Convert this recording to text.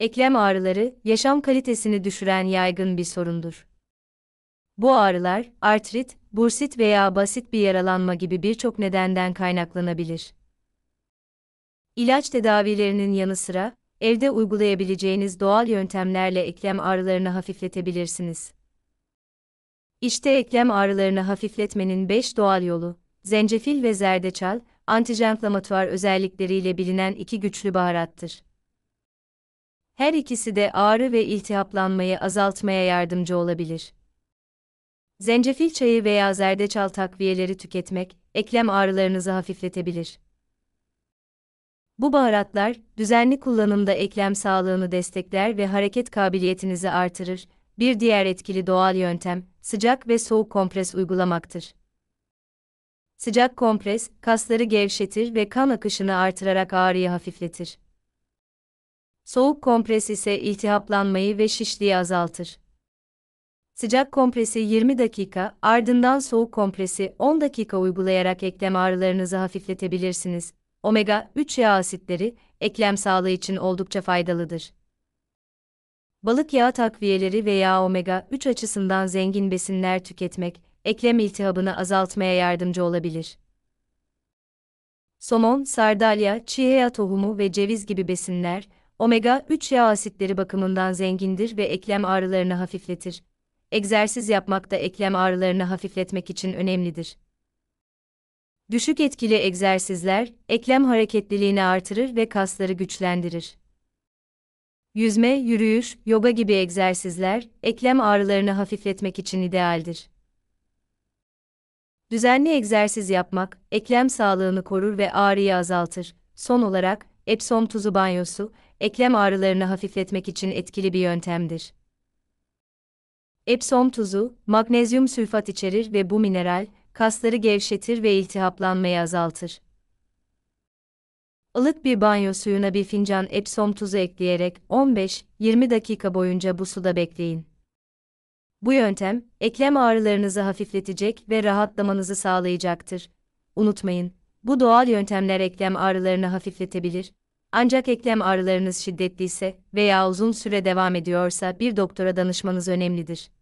Eklem ağrıları, yaşam kalitesini düşüren yaygın bir sorundur. Bu ağrılar, artrit, bursit veya basit bir yaralanma gibi birçok nedenden kaynaklanabilir. İlaç tedavilerinin yanı sıra, evde uygulayabileceğiniz doğal yöntemlerle eklem ağrılarını hafifletebilirsiniz. İşte eklem ağrılarını hafifletmenin 5 doğal yolu, zencefil ve zerdeçal, antijenflamatuar özellikleriyle bilinen iki güçlü baharattır her ikisi de ağrı ve iltihaplanmayı azaltmaya yardımcı olabilir. Zencefil çayı veya zerdeçal takviyeleri tüketmek, eklem ağrılarınızı hafifletebilir. Bu baharatlar, düzenli kullanımda eklem sağlığını destekler ve hareket kabiliyetinizi artırır. Bir diğer etkili doğal yöntem, sıcak ve soğuk kompres uygulamaktır. Sıcak kompres, kasları gevşetir ve kan akışını artırarak ağrıyı hafifletir. Soğuk kompres ise iltihaplanmayı ve şişliği azaltır. Sıcak kompresi 20 dakika, ardından soğuk kompresi 10 dakika uygulayarak eklem ağrılarınızı hafifletebilirsiniz. Omega-3 yağ asitleri, eklem sağlığı için oldukça faydalıdır. Balık yağı takviyeleri veya omega-3 açısından zengin besinler tüketmek, eklem iltihabını azaltmaya yardımcı olabilir. Somon, sardalya, chia tohumu ve ceviz gibi besinler, omega-3 yağ asitleri bakımından zengindir ve eklem ağrılarını hafifletir. Egzersiz yapmak da eklem ağrılarını hafifletmek için önemlidir. Düşük etkili egzersizler, eklem hareketliliğini artırır ve kasları güçlendirir. Yüzme, yürüyüş, yoga gibi egzersizler, eklem ağrılarını hafifletmek için idealdir. Düzenli egzersiz yapmak, eklem sağlığını korur ve ağrıyı azaltır. Son olarak, Epsom tuzu banyosu, eklem ağrılarını hafifletmek için etkili bir yöntemdir. Epsom tuzu, magnezyum sülfat içerir ve bu mineral, kasları gevşetir ve iltihaplanmayı azaltır. Ilık bir banyo suyuna bir fincan Epsom tuzu ekleyerek 15-20 dakika boyunca bu suda bekleyin. Bu yöntem, eklem ağrılarınızı hafifletecek ve rahatlamanızı sağlayacaktır. Unutmayın, bu doğal yöntemler eklem ağrılarını hafifletebilir. Ancak eklem ağrılarınız şiddetliyse veya uzun süre devam ediyorsa bir doktora danışmanız önemlidir.